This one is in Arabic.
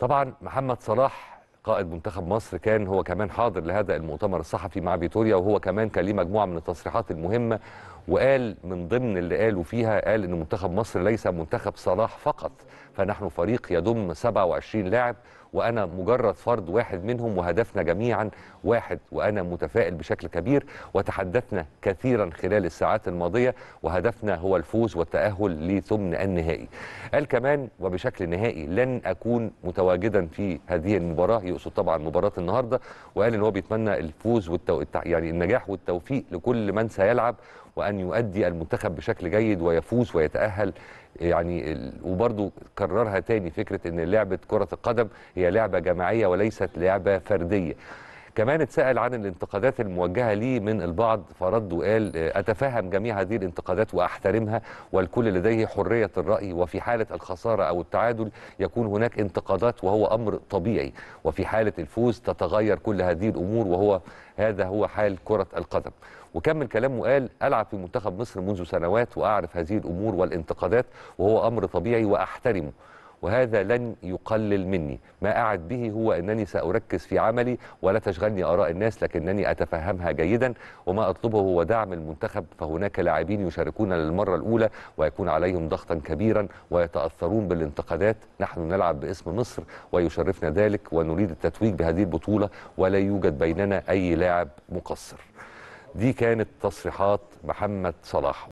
طبعا محمد صلاح قائد منتخب مصر كان هو كمان حاضر لهذا المؤتمر الصحفي مع فيتوريا وهو كمان كان ليه مجموعه من التصريحات المهمه وقال من ضمن اللي قالوا فيها قال ان منتخب مصر ليس منتخب صلاح فقط فنحن فريق يضم 27 لاعب وأنا مجرد فرد واحد منهم وهدفنا جميعا واحد وأنا متفائل بشكل كبير وتحدثنا كثيرا خلال الساعات الماضية وهدفنا هو الفوز والتأهل لثمن النهائي قال كمان وبشكل نهائي لن أكون متواجدا في هذه المباراة يقصد طبعا مباراة النهاردة وقال إن هو بيتمنى الفوز والتو... يعني النجاح والتوفيق لكل من سيلعب وأن يؤدي المنتخب بشكل جيد ويفوز ويتأهل يعني وبرضه كررها تاني فكرة أن لعبة كرة القدم هي هي لعبة جماعية وليست لعبة فردية كمان اتسأل عن الانتقادات الموجهة لي من البعض فرد وقال أتفهم جميع هذه الانتقادات وأحترمها والكل لديه حرية الرأي وفي حالة الخسارة أو التعادل يكون هناك انتقادات وهو أمر طبيعي وفي حالة الفوز تتغير كل هذه الأمور وهو هذا هو حال كرة القدم وكمل كلامه وقال ألعب في منتخب مصر منذ سنوات وأعرف هذه الأمور والانتقادات وهو أمر طبيعي وأحترمه وهذا لن يقلل مني ما أعد به هو أنني سأركز في عملي ولا تشغلني آراء الناس لكنني أتفهمها جيدا وما أطلبه هو دعم المنتخب فهناك لاعبين يشاركون للمرة الأولى ويكون عليهم ضغطا كبيرا ويتأثرون بالانتقادات نحن نلعب باسم مصر ويشرفنا ذلك ونريد التتويج بهذه البطولة ولا يوجد بيننا أي لاعب مقصر دي كانت تصريحات محمد صلاح